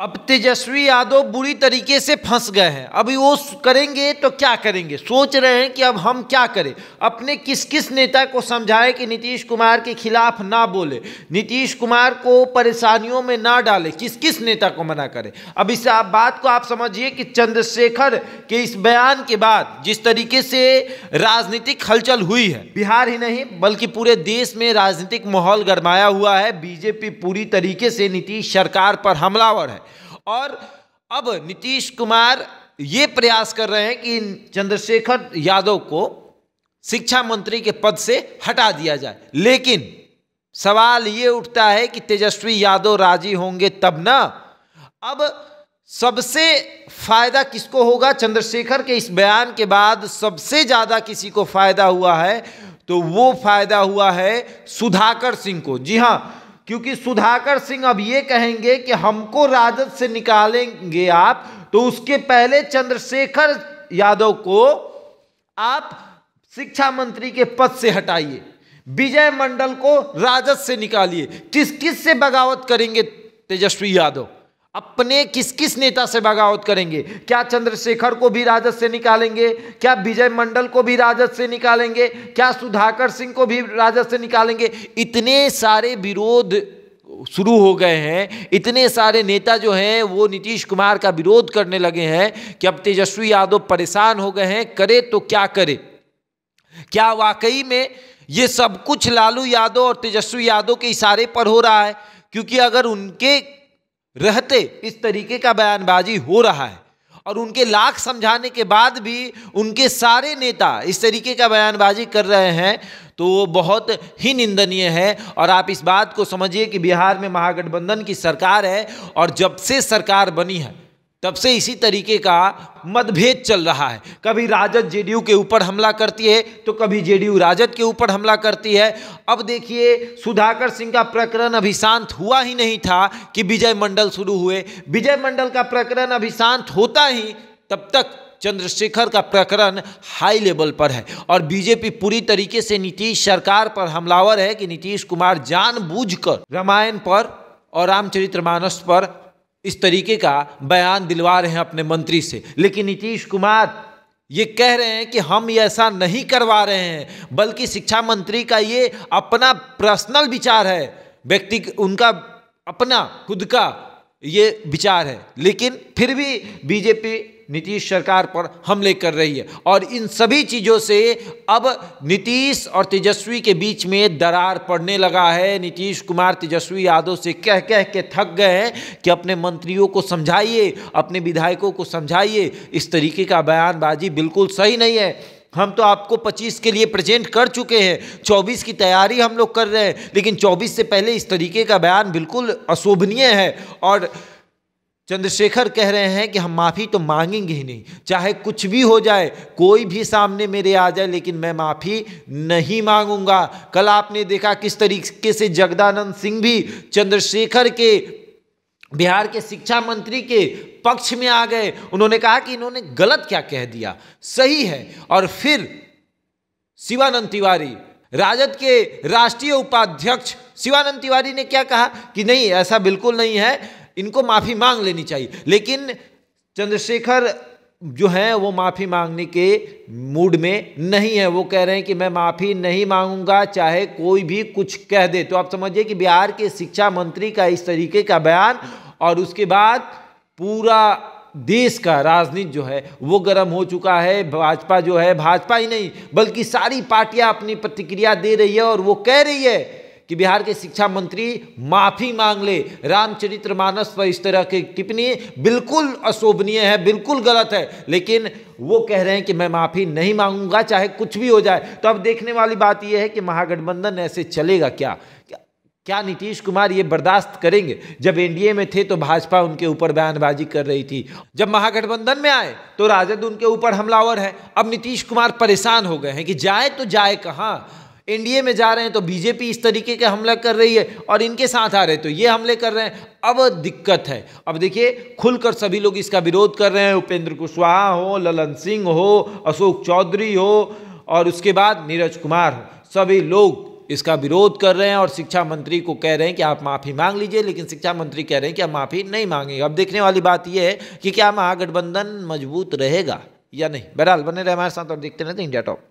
अब तेजस्वी यादव बुरी तरीके से फंस गए हैं अभी वो करेंगे तो क्या करेंगे सोच रहे हैं कि अब हम क्या करें अपने किस किस नेता को समझाएं कि नीतीश कुमार के खिलाफ ना बोले नीतीश कुमार को परेशानियों में ना डाले किस किस नेता को मना करें अब इस आप बात को आप समझिए कि चंद्रशेखर के इस बयान के बाद जिस तरीके से राजनीतिक हलचल हुई है बिहार ही नहीं बल्कि पूरे देश में राजनीतिक माहौल गरमाया हुआ है बीजेपी पूरी तरीके से नीतीश सरकार पर हमलावर है और अब नीतीश कुमार ये प्रयास कर रहे हैं कि चंद्रशेखर यादव को शिक्षा मंत्री के पद से हटा दिया जाए लेकिन सवाल ये उठता है कि तेजस्वी यादव राजी होंगे तब ना अब सबसे फायदा किसको होगा चंद्रशेखर के इस बयान के बाद सबसे ज़्यादा किसी को फायदा हुआ है तो वो फायदा हुआ है सुधाकर सिंह को जी हाँ क्योंकि सुधाकर सिंह अब ये कहेंगे कि हमको राजद से निकालेंगे आप तो उसके पहले चंद्रशेखर यादव को आप शिक्षा मंत्री के पद से हटाइए विजय मंडल को राजद से निकालिए किस किस से बगावत करेंगे तेजस्वी यादव अपने किस किस नेता से बगावत करेंगे क्या चंद्रशेखर को भी राजद से निकालेंगे क्या विजय मंडल को भी राजद से निकालेंगे क्या सुधाकर सिंह को भी राजद से निकालेंगे इतने सारे विरोध शुरू हो गए हैं इतने सारे नेता जो हैं वो नीतीश कुमार का विरोध करने लगे हैं कि अब तेजस्वी यादव परेशान हो गए हैं करे तो क्या करे क्या वाकई में ये सब कुछ लालू यादव और तेजस्वी यादव के इशारे पर हो रहा है क्योंकि अगर उनके रहते इस तरीके का बयानबाजी हो रहा है और उनके लाख समझाने के बाद भी उनके सारे नेता इस तरीके का बयानबाजी कर रहे हैं तो वो बहुत ही निंदनीय है और आप इस बात को समझिए कि बिहार में महागठबंधन की सरकार है और जब से सरकार बनी है तब से इसी तरीके का मतभेद चल रहा है कभी राजद जेडीयू के ऊपर हमला करती है तो कभी जेडीयू राजद के ऊपर हमला करती है अब देखिए सुधाकर सिंह का प्रकरण अभी शांत हुआ ही नहीं था कि विजय मंडल शुरू हुए विजय मंडल का प्रकरण अभी शांत होता ही तब तक चंद्रशेखर का प्रकरण हाई लेवल पर है और बीजेपी पूरी तरीके से नीतीश सरकार पर हमलावर है कि नीतीश कुमार जानबूझकर रामायण पर और रामचरितमानस पर इस तरीके का बयान दिलवा रहे हैं अपने मंत्री से लेकिन नीतीश कुमार ये कह रहे हैं कि हम ऐसा नहीं करवा रहे हैं बल्कि शिक्षा मंत्री का ये अपना पर्सनल विचार है व्यक्ति उनका अपना खुद का ये विचार है लेकिन फिर भी बीजेपी नीतीश सरकार पर हमले कर रही है और इन सभी चीज़ों से अब नीतीश और तेजस्वी के बीच में दरार पड़ने लगा है नीतीश कुमार तेजस्वी यादव से कह कह के थक गए हैं कि अपने मंत्रियों को समझाइए अपने विधायकों को समझाइए इस तरीके का बयानबाजी बिल्कुल सही नहीं है हम तो आपको 25 के लिए प्रेजेंट कर चुके हैं 24 की तैयारी हम लोग कर रहे हैं लेकिन 24 से पहले इस तरीके का बयान बिल्कुल अशोभनीय है और चंद्रशेखर कह रहे हैं कि हम माफ़ी तो मांगेंगे ही नहीं चाहे कुछ भी हो जाए कोई भी सामने मेरे आ जाए लेकिन मैं माफ़ी नहीं मांगूंगा कल आपने देखा किस तरीके से जगदानंद सिंह भी चंद्रशेखर के बिहार के शिक्षा मंत्री के पक्ष में आ गए उन्होंने कहा कि इन्होंने गलत क्या कह दिया सही है और फिर शिवानंद तिवारी राजद के राष्ट्रीय उपाध्यक्ष शिवानंद तिवारी ने क्या कहा कि नहीं ऐसा बिल्कुल नहीं है इनको माफ़ी मांग लेनी चाहिए लेकिन चंद्रशेखर जो हैं वो माफ़ी मांगने के मूड में नहीं है वो कह रहे हैं कि मैं माफ़ी नहीं मांगूंगा चाहे कोई भी कुछ कह दे तो आप समझिए कि बिहार के शिक्षा मंत्री का इस तरीके का बयान और उसके बाद पूरा देश का राजनीति जो है वो गर्म हो चुका है भाजपा जो है भाजपा ही नहीं बल्कि सारी पार्टियां अपनी प्रतिक्रिया दे रही है और वो कह रही है कि बिहार के शिक्षा मंत्री माफ़ी मांग ले रामचरित्र मानस पर इस तरह की टिप्पणी बिल्कुल अशोभनीय है बिल्कुल गलत है लेकिन वो कह रहे हैं कि मैं माफ़ी नहीं मांगूंगा चाहे कुछ भी हो जाए तो अब देखने वाली बात यह है कि महागठबंधन ऐसे चलेगा क्या क्या नीतीश कुमार ये बर्दाश्त करेंगे जब एनडीए में थे तो भाजपा उनके ऊपर बयानबाजी कर रही थी जब महागठबंधन में आए तो राजद उनके ऊपर हमलावर है अब नीतीश कुमार परेशान हो गए हैं कि जाए तो जाए कहाँ एनडीए में जा रहे हैं तो बीजेपी इस तरीके के हमला कर रही है और इनके साथ आ रहे हैं तो ये हमले कर रहे हैं अब दिक्कत है अब देखिए खुलकर सभी लोग इसका विरोध कर रहे हैं उपेंद्र कुशवाहा हो ललन सिंह हो अशोक चौधरी हो और उसके बाद नीरज कुमार हो सभी लोग इसका विरोध कर रहे हैं और शिक्षा मंत्री को कह रहे हैं कि आप माफ़ी मांग लीजिए लेकिन शिक्षा मंत्री कह रहे हैं कि आप माफ़ी नहीं मांगेंगे अब देखने वाली बात यह है कि क्या महागठबंधन मजबूत रहेगा या नहीं बहरहाल बने रहे हमारे साथ और देखते रहते इंडिया टॉप